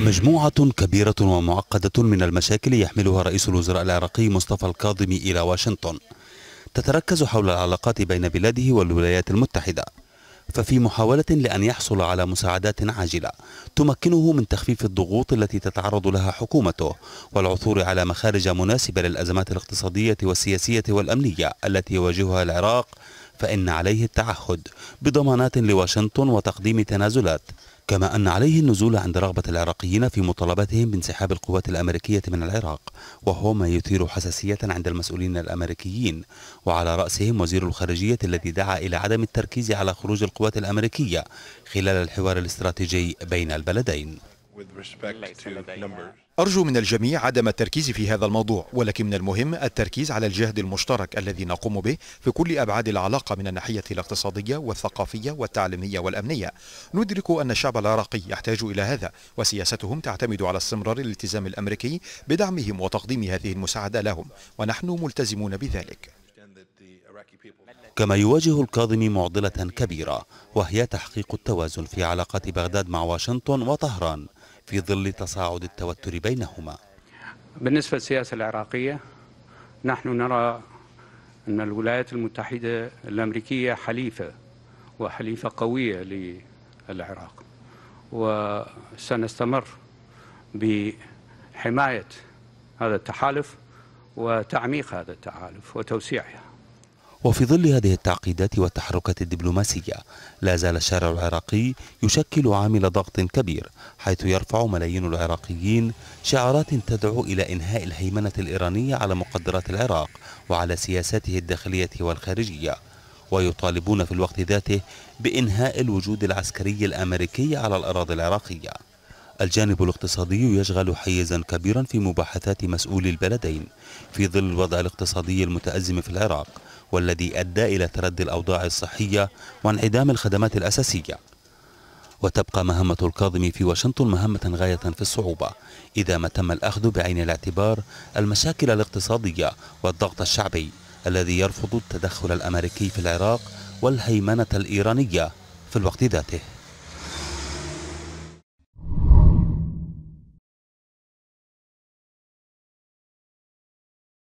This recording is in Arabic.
مجموعة كبيرة ومعقدة من المشاكل يحملها رئيس الوزراء العراقي مصطفى الكاظمي إلى واشنطن تتركز حول العلاقات بين بلاده والولايات المتحدة ففي محاولة لأن يحصل على مساعدات عاجلة تمكنه من تخفيف الضغوط التي تتعرض لها حكومته والعثور على مخارج مناسبة للأزمات الاقتصادية والسياسية والأمنية التي يواجهها العراق فإن عليه التعهد بضمانات لواشنطن وتقديم تنازلات كما أن عليه النزول عند رغبة العراقيين في مطالبتهم بانسحاب القوات الأمريكية من العراق وهو ما يثير حساسية عند المسؤولين الأمريكيين وعلى رأسهم وزير الخارجية الذي دعا إلى عدم التركيز على خروج القوات الأمريكية خلال الحوار الاستراتيجي بين البلدين أرجو من الجميع عدم التركيز في هذا الموضوع ولكن من المهم التركيز على الجهد المشترك الذي نقوم به في كل أبعاد العلاقة من الناحية الاقتصادية والثقافية والتعليمية والأمنية ندرك أن الشعب العراقي يحتاج إلى هذا وسياستهم تعتمد على استمرار الالتزام الأمريكي بدعمهم وتقديم هذه المساعدة لهم ونحن ملتزمون بذلك كما يواجه الكاظمي معضلة كبيرة وهي تحقيق التوازن في علاقات بغداد مع واشنطن وطهران في ظل تصاعد التوتر بينهما بالنسبة للسياسة العراقية نحن نرى أن الولايات المتحدة الأمريكية حليفة وحليفة قوية للعراق وسنستمر بحماية هذا التحالف وتعميق هذا التحالف وتوسيعه وفي ظل هذه التعقيدات والتحركات الدبلوماسية لا زال الشارع العراقي يشكل عامل ضغط كبير حيث يرفع ملايين العراقيين شعارات تدعو إلى إنهاء الهيمنة الإيرانية على مقدرات العراق وعلى سياساته الداخلية والخارجية ويطالبون في الوقت ذاته بإنهاء الوجود العسكري الأمريكي على الأراضي العراقية الجانب الاقتصادي يشغل حيزا كبيرا في مباحثات مسؤولي البلدين في ظل الوضع الاقتصادي المتأزم في العراق والذي أدى إلى تردي الأوضاع الصحية وانعدام الخدمات الأساسية وتبقى مهمة الكاظم في واشنطن مهمة غاية في الصعوبة إذا ما تم الأخذ بعين الاعتبار المشاكل الاقتصادية والضغط الشعبي الذي يرفض التدخل الأمريكي في العراق والهيمنة الإيرانية في الوقت ذاته